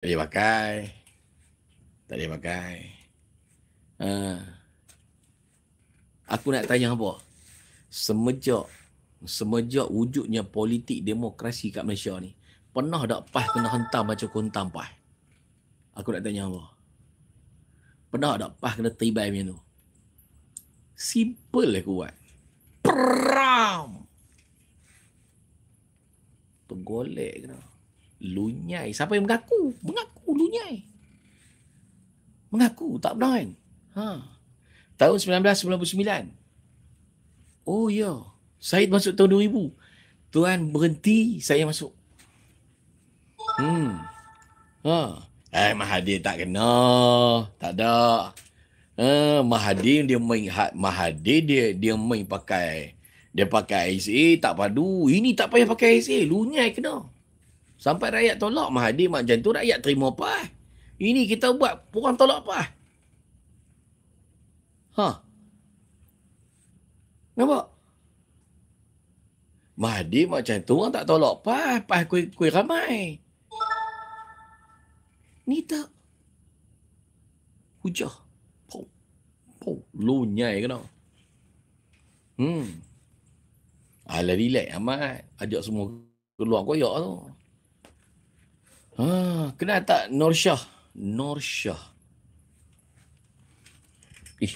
Tak boleh pakai. Tak boleh pakai. Ha. Aku nak tanya apa? Semenjak semenjak wujudnya politik demokrasi kat Malaysia ni, pernah tak PAS kena hentam macam kontam PAS? Aku nak tanya apa? Pernah tak PAS kena teribai macam tu? Simple aku lah buat. Peram! Pergolek kena lunyai. Siapa yang mengaku? Mengaku lunyai. Mengaku tak benar kan? Ha. Tahun 1999. Oh ya. Saya masuk tahun 2000. Tuan berhenti, saya masuk. Hmm. Ha. Eh Mahathir tak kena. Tak ada. Eh, Mahathir dia main ha, Mahathir dia dia main pakai dia pakai SA tak padu. Ini tak payah pakai SA. Lunyai kena. Sampai rakyat tolak Mahathir macam tu rakyat terima apa? Ah? Ini kita buat orang tolak apa? Ah? Ha. Nampak? Mahathir macam tu orang tak tolak apa? Ah? Pas kuih-kuih ramai. Ni tak. Hujah. Pau. Pau. Lunyai Hmm. Alah relax amat. Ajak semua keluar koyak tu. Ha, kenal tak Norsyah? Norsyah. Ih,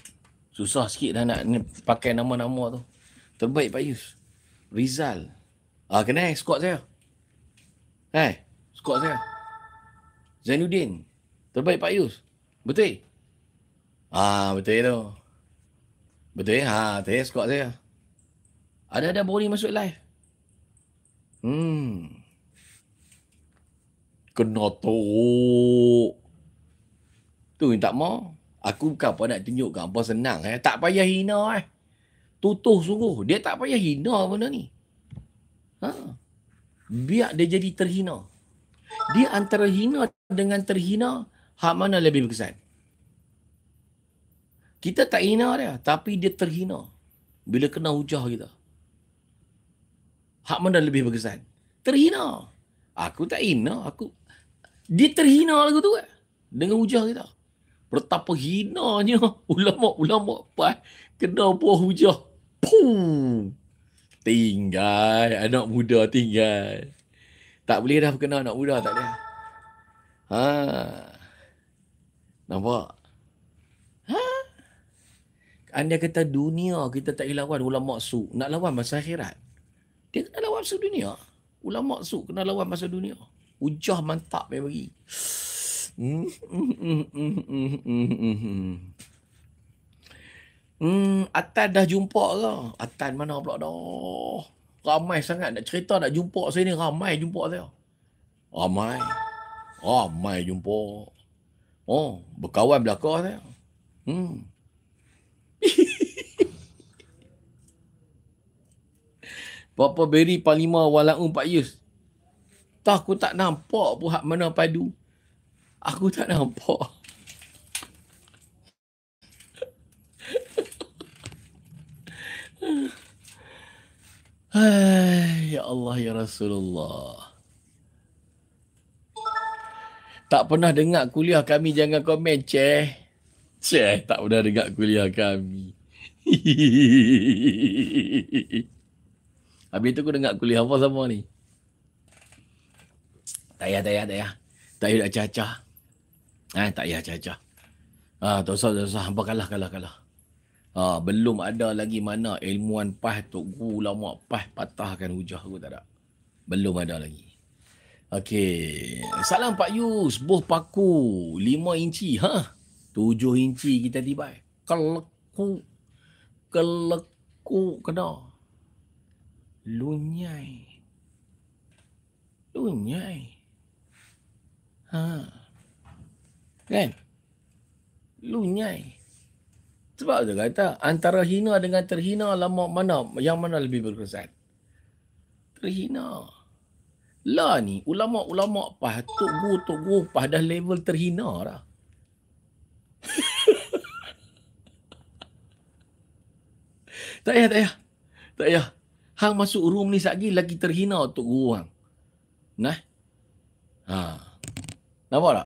susah sikit dah nak ni, pakai nama-nama tu. Terbaik Pak Yus. Rizal. Ah, ha, kenal eh, squad saya. Eh, squad saya. Zainuddin. Terbaik Pak Yus. Betul? Eh? Ha, betul tu. Betul eh? Ha, betul eh, squad saya. Ada-ada boring masuk live. Hmm kena teruk. Tu yang tak mau. Aku bukan apa nak tunjukkan apa senang. Eh. Tak payah hina eh. Tutuh sungguh. Dia tak payah hina benda ni. Ha? Biar dia jadi terhina. Dia antara hina dengan terhina, hak mana lebih berkesan? Kita tak hina dia, tapi dia terhina. Bila kena hujah kita. Hak mana lebih berkesan? Terhina. Aku tak hina. Aku dia terhina lagu tu kan dengan hujah kita betapa hinanya ulama-ulama pas kena buah hujah pum tinggal anak muda tinggal tak boleh dah berkena anak muda tak boleh ha nampak ha anda kata dunia kita tak boleh lawan ulama su nak lawan masa akhirat dia kena lawan masa dunia ulama su kena lawan masa dunia Ujah mantap memory. Hmm. Hmm. Atan dah jumpa ke? Atan mana pula dah? Ramai sangat nak cerita nak jumpa saya ni. Ramai jumpa saya. Ramai. Ramai jumpa. Oh, berkawan belakang saya. Hmm. papa beri panglima walau empat years. Tak aku tak nampak buat mana padu. Aku tak nampak. Hai, ya Allah ya Rasulullah. Tak pernah dengar kuliah kami jangan komen, Ceh. Ceh, tak pernah dengar kuliah kami. Habis tu aku dengar kuliah apa sama ni? Tak payah, tak payah, tak payah. Tak payah acah-acah. Eh, ha, tak payah acah-acah. Ah, ha, tak usah, tak usah. Hampa kalah, kalah, kalah. Ah, belum ada lagi mana ilmuan pah, tok guru lama pah patahkan hujah aku tak ada. Belum ada lagi. Okey. Salam Pak Yus. Boh paku. Lima inci. Ha? Tujuh inci kita tiba. Keleku. Keleku. Kena. Lunyai. Lunyai. Ha. Kan? Lunyai. Sebab dia kata, antara hina dengan terhina lama mana, yang mana lebih berkesan? Terhina. Lah ni, ulama-ulama pah, tok guru, tok guru pah dah level terhina lah. tak payah, tak payah. Tak payah. Hang masuk room ni sekejap lagi terhina tok guru hang. Nah? Haa. Ben voilà.